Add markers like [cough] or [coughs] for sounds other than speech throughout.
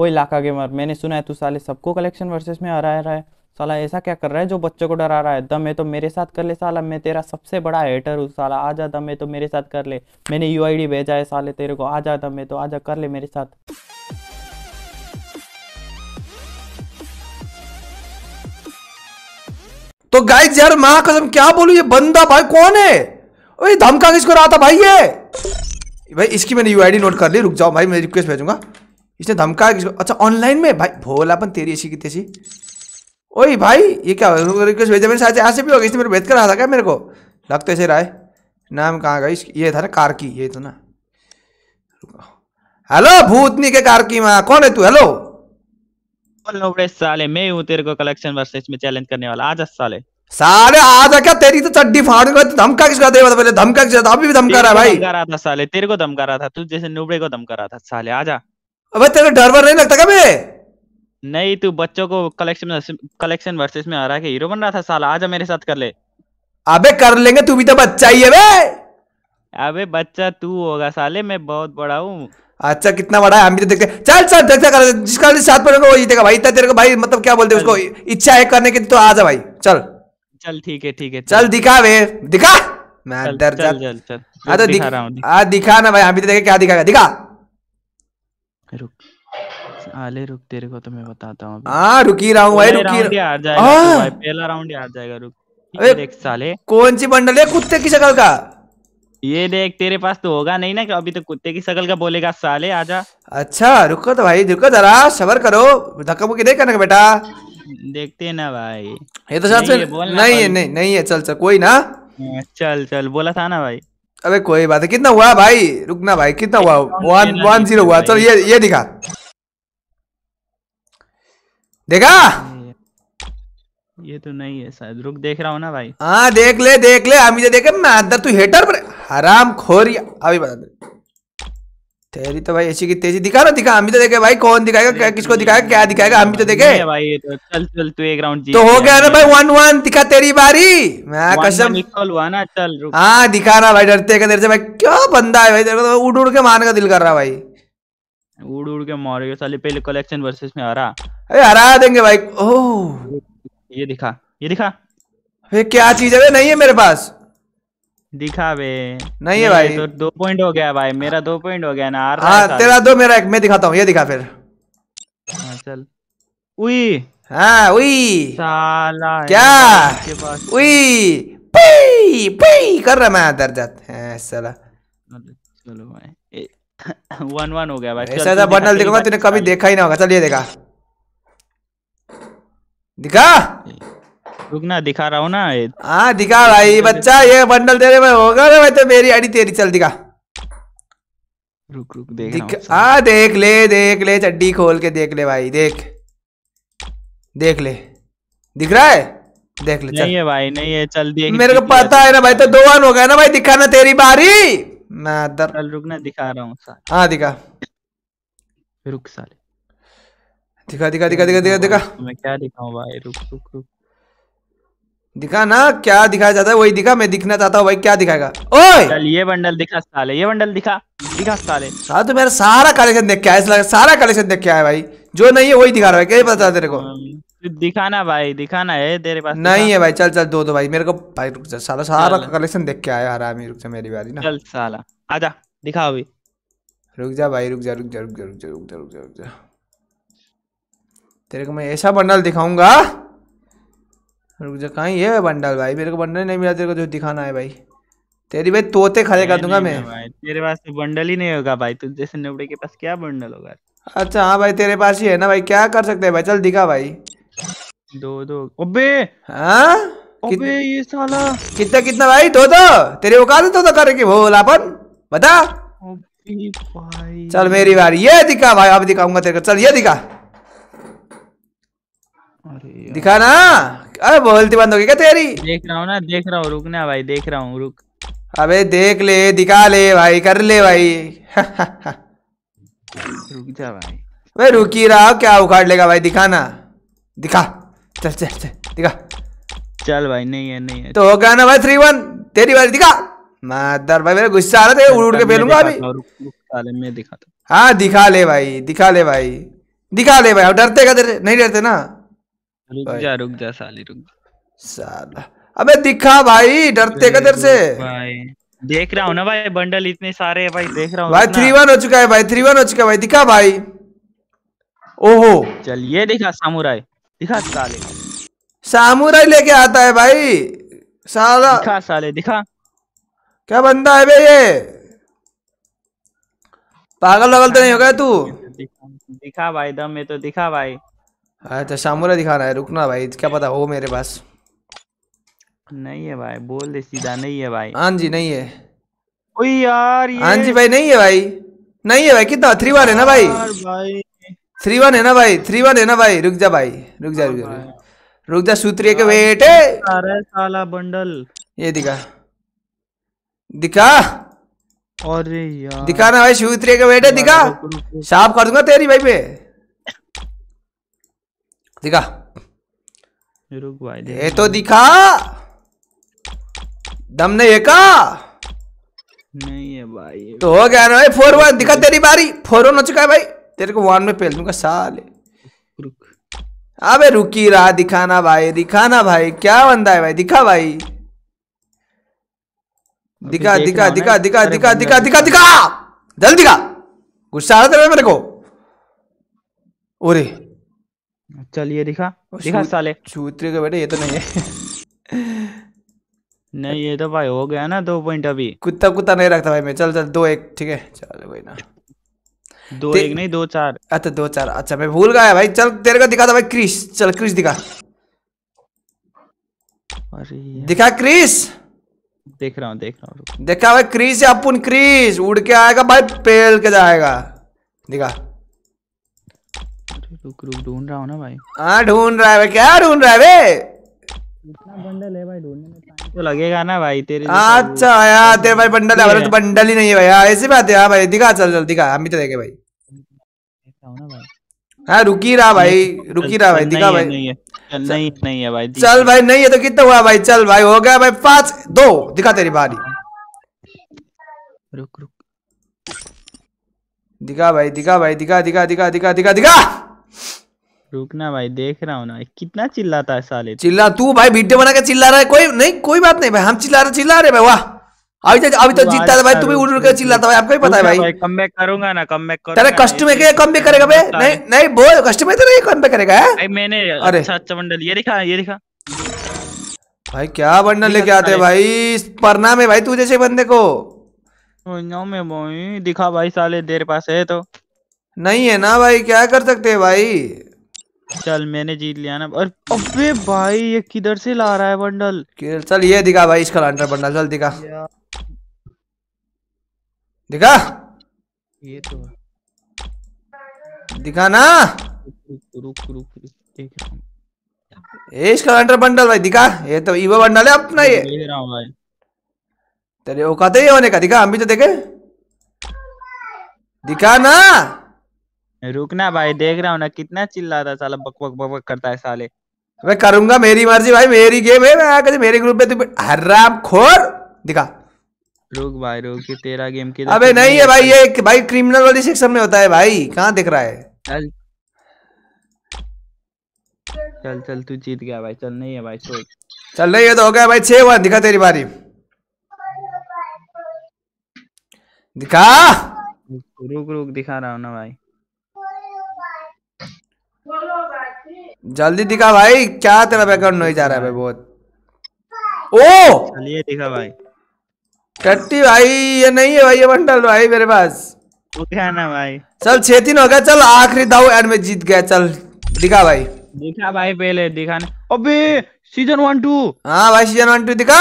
ओ इलाका गेमर मैंने सुना है तू साले सबको कलेक्शन वर्सेस में हरा रहा है साला ऐसा क्या कर रहा है जो बच्चों को डरा रहा है दम है तो मेरे साथ कर ले साला मैं तेरा सबसे बड़ा हेटर हूँ साला आजा दम है तो मेरे साथ कर ले मैंने यू भेजा है साले तेरे को आजा दम है तो आ जा कर ले मेरे साथ तो गाइस यार मां कसम क्या बोलू ये बंदा भाई कौन है अरे धमका किसको रहा था भाई ये भाई इसकी मैंने यूआईडी नोट कर ली रुक जाओ भाई मैं रिक्वेस्ट भेजूंगा इसने धमका किसको अच्छा ऑनलाइन में भाई भोलापन तेरी ऐसी की तैसी ओए भाई ये क्या रिक्वेस्ट भेजा मैंने साथ ऐसे भी हो होगा इसने मेरे भेज कर रहा था क्या मेरे को लगता ऐसे राय नाम कहाँ गई ये था ना कार की ये तो ना हेलो भूतनी के कार की माँ कौन है तू हेलो साले मैं हूँ तेरे को कलेक्शन वर्सेस में चैलेंज करने वाला आजा साले साले आजा क्या तेरी तो चड्डी फाड़ गई धमका किसका दे पहले धमका किसका अभी भी धमका रहा है भाई धमका रहा था साले तेरे को धमका रहा था तू जैसे नुबड़े को धमका रहा था साले आजा अबे तेरे को डर वर नहीं लगता क्या बे नहीं तू बच्चों को कलेक्शन कलेक्शन वर्सेस में आ रहा है हीरो बन रहा था साला आजा मेरे साथ कर ले अबे कर लेंगे तू भी तो बच्चा ही है बे अबे बच्चा तू होगा साले मैं बहुत बड़ा हूँ अच्छा कितना बड़ा है हम भी तो देखते चल चल देखते कर जिसका साथ पड़ेगा वो जीतेगा भाई इतना तेरे को भाई मतलब क्या बोलते उसको इच्छा है करने की तो आ जा भाई चल चल ठीक है ठीक है चल दिखा वे दिखा मैं डर चल चल चल हाँ तो दिखा रहा हूँ दिखा ना भाई हम भी तो देखे क्या दिखाएगा दिखा रुक आले रुक तेरे को तो मैं बताता हूँ हाँ रुक ही रहा हूँ भाई रुक ही राउंड जाएगा हाँ। पहला राउंड हार जाएगा रुक अबे देख साले कौन सी बंडल है कुत्ते की शक्ल का ये देख तेरे पास तो होगा नहीं ना कि अभी तो कुत्ते की शक्ल का बोलेगा साले आजा अच्छा रुको तो भाई रुको तो जरा सबर करो धक्का मुक्की देख करना बेटा देखते हैं ना भाई ये तो शायद नहीं नहीं नहीं है चल चल कोई ना चल चल बोला था ना भाई अबे कोई बात है कितना हुआ भाई रुकना भाई कितना हुआ वन वन जीरो हुआ चल ये ये दिखा देखा ये तो नहीं है शायद रुक देख रहा हूँ ना भाई हाँ देख ले देख ले हम देखे मैं अंदर तू हेटर पर हराम खोर अभी बता दे तेरी तो भाई ऐसी की तेजी दिखा रहा दिखा हम भी तो देखे भाई कौन दिखाएगा क्या किसको दिखाएगा क्या दिखाएगा हम भी तो देखे भाई तो चल चल तू एक राउंड तो हो गया ना भाई वन तो। वन दिखा तेरी बारी मैं कसम हाँ दिखा रहा भाई डरते तेरे से भाई क्या बंदा है भाई तेरे तो उड़ उड़ के मारने का दिल कर रहा भाई उड़ उड़ के मारेगा साले पहले कलेक्शन वर्सेस में हरा अरे हरा देंगे भाई ओह ये दिखा ये दिखा ये क्या चीज है नहीं है मेरे पास दिखावे नहीं है भाई तो दो पॉइंट हो गया भाई मेरा दो पॉइंट हो गया ना हार हाँ तेरा दो मेरा एक मैं दिखाता हूँ ये दिखा फिर हाँ चल उई हाँ उई साला क्या उई पी पी कर रहा मैं जाते हैं साला चलो भाई वन वन [coughs] हो गया भाई ऐसा ऐसा बर्नल देखूंगा तूने कभी देखा ही ना होगा चल ये देखा दिखा रुकना दिखा रहा हूँ ना हाँ दिखा भाई बच्चा ये बंडल तेरे में होगा ना तो मेरी आड़ी तेरी चल दिखा रुक रुक देख हाँ देख ले देख ले चड्डी खोल के देख ले भाई देख देख ले दिख रहा है देख ले नहीं है भाई नहीं है चल देख मेरे को पता है ना भाई तो दो वन हो गया ना भाई दिखाना तेरी बारी मैं दर... चल रुक ना दिखा रहा हूँ हाँ दिखा रुक साले दिखा दिखा दिखा दिखा दिखा दिखा मैं क्या दिखाऊं भाई रुक रुक रुक दिखा ना क्या दिखाया जाता है वही दिखा मैं दिखना चाहता हूँ भाई क्या दिखाएगा ओए चल ये बंडल दिखा साले ये बंडल दिखा दिखा साले हाँ तो मेरा सारा कलेक्शन देख के आया सारा कलेक्शन देख के आया भाई जो नहीं है वही दिखा रहा है क्या पता तेरे को हाँ, तो दिखाना भाई दिखाना है तेरे पास नहीं है भाई चल चल दो दो भाई मेरे को भाई रुक जा साला सारा कलेक्शन देख के आया आराम रुक जा मेरी बारी ना चल साला आ जा दिखा अभी रुक जा भाई रुक जा रुक जा रुक जा रुक जा रुक जा रुक जा रुक जा तेरे को मैं ऐसा बंडल दिखाऊंगा रुक जा कहीं है बंडल भाई मेरे को बंडल नहीं मिला तेरे को जो दिखाना है भाई तेरी भाई तोते खड़े कर दूंगा मैं तेरे पास तो बंडल ही नहीं होगा भाई तू तो जैसे नबड़े के पास क्या बंडल होगा अच्छा हाँ भाई तेरे पास ही है ना भाई क्या कर सकते हैं भाई चल दिखा भाई दो दो अबे हाँ अबे ये साला कितना कितना भाई दो दो तेरे औकात है तो तो करे की भोलापन बता भाई चल मेरी बारी ये दिखा भाई अब दिखाऊंगा तेरे को चल ये दिखा दिखा ना अरे बोलती बंद होगी क्या तेरी देख रहा हूँ ना देख रहा हूँ रुक ना भाई देख रहा हूँ रुक अबे देख ले दिखा ले भाई कर ले भाई रुक जा भाई भाई रुक ही रहा क्या उखाड़ लेगा भाई दिखा ना दिखा चल चल चल दिखा चल भाई नहीं है नहीं है तो हो गया ना भाई थ्री वन तेरी बारी दिखा मादर भाई मेरा गुस्सा आ रहा था उड़ उड़ के फेलूंगा अभी मैं हाँ दिखा ले भाई दिखा ले भाई दिखा ले भाई डरते का नहीं डरते ना रुक जा रुक जा साली रुक साला अबे दिखा भाई डरते का तेरे से भाई देख रहा हूँ ना भाई बंडल इतने सारे है भाई देख रहा हूँ भाई थ्री वन हो चुका है भाई थ्री वन हो चुका है भाई दिखा भाई ओहो चल ये दिखा सामुराई दिखा साले सामुराई लेके आता है भाई साला दिखा साले दिखा क्या बंदा है भाई ये पागल लगल तो नहीं हो गया तू दिखा भाई दम में तो दिखा भाई तो अच्छा, सामूरा दिखा रहा है रुकना भाई क्या पता हो मेरे पास नहीं है भाई बोल दे सीधा नहीं है भाई हाँ जी नहीं है कोई यार हाँ जी भाई नहीं है भाई नहीं है भाई कितना थ्री वन है ना भाई थ्री वन है ना भाई थ्री वन है ना भाई रुक जा भाई रुक जा हाँ रुक जा रुक जा सूत्रिय के वेट साला बंडल ये दिखा दिखा और यार दिखा ना भाई सूत्रिय के वेट दिखा साफ कर दूंगा तेरी भाई पे दिखा रुक भाई ये तो दिखा दम नहीं है का नहीं है भाई तो हो गया ना भाई फोर वन दिखा तेरी बारी फोर वन हो चुका है भाई तेरे को वन में पेल दूंगा साले रुक अबे रुकी रहा दिखाना भाई दिखाना भाई क्या बंदा है भाई दिखा भाई दिखा दिखा दिखा दिखा दिखा दिखा दिखा दिखा जल्दी का गुस्सा आ रहा था मेरे को ओरे चल ये दिखा दिखा साले सूत्री के बेटे ये तो नहीं है नहीं ये तो भाई हो गया ना दो पॉइंट अभी कुत्ता कुत्ता नहीं रखता भाई मैं चल चल दो एक ठीक है चल भाई ना दो एक नहीं दो चार अच्छा दो चार अच्छा मैं भूल गया भाई चल तेरे को दिखा था भाई क्रिश चल क्रिश दिखा दिखा क्रिस देख रहा हूँ देख रहा हूँ देखा भाई क्रिस अपन क्रिस उड़ के आएगा भाई पेल के जाएगा दिखा रुक रुक ढूंढ रहा ना भाई हाँ, ढूंढ रहा है क्या ढूंढ रहा है बे इतना बंडल है भाई ढूंढने में तो लगेगा ना भाई तेरे तो अच्छा तेरे भाई बंडल है तो बंडल ही नहीं है भाई हाँ, ऐसी बात है हाँ भाई दिखा चल चल दिखा हम भी तो देखे भाई हाँ रहा भाई रहा भाई दिखा भाई नहीं है नहीं है भाई चल भाई नहीं है तो कितना हुआ भाई चल भाई हो गया भाई पांच दो दिखा तेरी बारी रुक रुक दिखा भाई दिखा भाई दिखा दिखा दिखा दिखा दिखा दिखा रुकना भाई देख रहा हूँ ना कितना चिल्लाता है साले चिल्ला तू भाई वीडियो बना के चिल्ला रहा है कोई नहीं कोई बात नहीं भाई हम चिल्ला रहे चिल्ला रहे भाई वाह अभी तो अभी तो जीतता था भाई तू भी उड़ उड़ के चिल्लाता भाई आपको ही पता है भाई कम बैक करूंगा ना कम बैक करूंगा कस्टमर के कम बैक करेगा भाई नहीं नहीं बोल कस्टमर तेरे कम बैक करेगा भाई मैंने अरे अच्छा बंडल अच्छा ये दिखा ये दिखा भाई क्या बंडल लेके आते हैं भाई परना में भाई तू जैसे बंदे को में भाई दिखा भाई साले देर पास है तो नहीं है ना भाई क्या कर सकते है भाई चल मैंने जीत लिया ना और अबे भाई ये किधर से ला रहा है बंडल चल ये दिखा भाई इसका लांटर बंडल चल दिखा दिखा ये तो दिखा ना रुक रुक रुक ये इसका लांटर बंडल भाई दिखा ये तो ईवो बंडल है अपना ये तेरे औकात ही होने का दिखा हम भी तो देखे दिखा ना रुकना भाई देख रहा हूँ ना कितना चिल्ला रहा साला बक बक बक बक करता है साले मैं करूंगा मेरी मर्जी भाई मेरी गेम है मैं आकर मेरे ग्रुप में तू हराम खोर दिखा रुक भाई रुक के तेरा गेम के अबे नहीं है भाई ये भाई क्रिमिनल वाली सेक्शन में होता है भाई कहाँ दिख रहा है चल चल चल तू जीत गया भाई चल नहीं है भाई छोड़ चल नहीं है तो हो गया भाई छह वन दिखा तेरी बारी दिखा रुक रुक दिखा रहा हूँ ना भाई जल्दी दिखा भाई क्या तेरा बैकग्राउंड नहीं जा रहा है बहुत ओ चलिए दिखा भाई कट्टी भाई ये नहीं है भाई ये बंडल भाई मेरे पास ना भाई चल छह तीन हो गया चल आखिरी दाव एंड में जीत गया चल दिखा भाई दिखा भाई पहले दिखा अबे सीजन वन टू हाँ भाई सीजन वन टू दिखा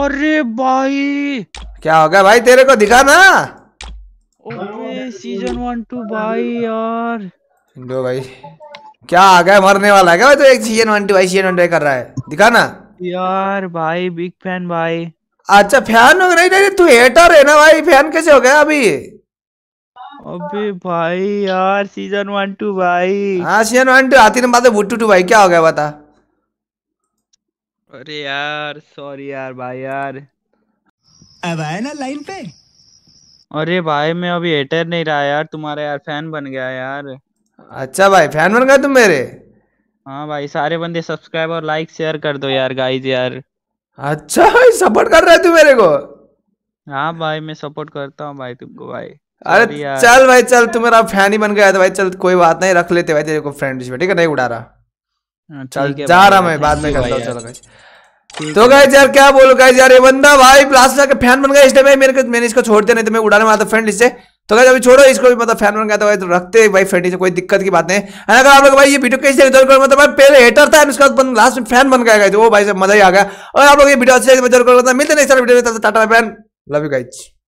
अरे भाई क्या हो गया भाई तेरे को दिखा ना ओके सीजन वन टू भाई यार दो भाई क्या आ गया मरने वाला है क्या तो एक CN one two CN one कर रहा है दिखा ना यार भाई बिग फैन भाई अच्छा फैन हो नहीं नहीं तू हेटर है ना भाई फैन कैसे हो गया अभी अबे भाई यार सीजन वन टू भाई हाँ सीजन वन टू आती ना बात है भुट्टू टू भाई क्या हो गया बता अरे यार सॉरी यार भाई यार अब आए ना लाइन पे अरे भाई मैं अभी हेटर नहीं रहा यार तुम्हारा यार फैन बन गया यार अच्छा भाई फैन बन गए तुम मेरे हाँ भाई सारे बंदे सब्सक्राइब और लाइक शेयर कर दो यार गाइस यार अच्छा भाई सपोर्ट कर रहे तू मेरे को हाँ भाई मैं सपोर्ट करता हूँ भाई तुमको भाई अरे चल भाई चल तू मेरा फैन ही बन गया था भाई चल कोई बात नहीं रख लेते भाई तेरे को फ्रेंड ठीक है नहीं उड़ा रहा हाँ, चल जा रहा मैं बाद में करता हूँ चलो गाइस तो गाइज यार क्या बोलो गाइज यार ये बंदा भाई प्लास्टर का फैन बन गया इसलिए भाई मेरे को मैंने इसको छोड़ दिया नहीं तो मैं उड़ाने वाला था फ्रेंड इससे तो अगर अभी छोड़ो इसको भी मतलब फैन बन गया तो रखते भाई फैटी से कोई दिक्कत की बात नहीं है अगर आप लोग भाई ये वीडियो कैसे जरूर करो तो मतलब भाई पहले हेटर था उसके बाद लास्ट में फैन बन गया तो वो भाई से मजा ही आ गया और आप लोग ये वीडियो अच्छे से तो जरूर करता मिलते नहीं सर वीडियो में Tata fan love you guys